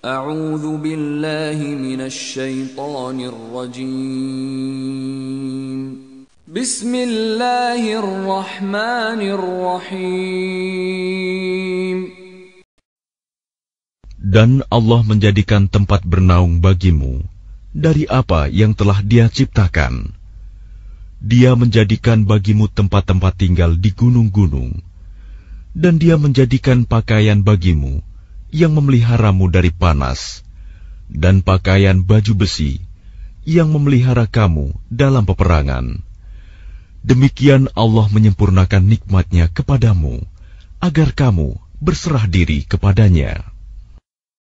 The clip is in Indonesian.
أعوذ بالله من الشيطان الرجيم بسم الله الرحمن الرحيم Dan Allah menjadikan tempat bernaung bagimu dari apa yang telah Dia ciptakan. Dia menjadikan bagimu tempat-tempat tinggal di gunung-gunung, dan Dia menjadikan pakaian bagimu yang memeliharamu dari panas, dan pakaian baju besi yang memelihara kamu dalam peperangan. Demikian Allah menyempurnakan nikmatnya kepadamu, agar kamu berserah diri kepadanya.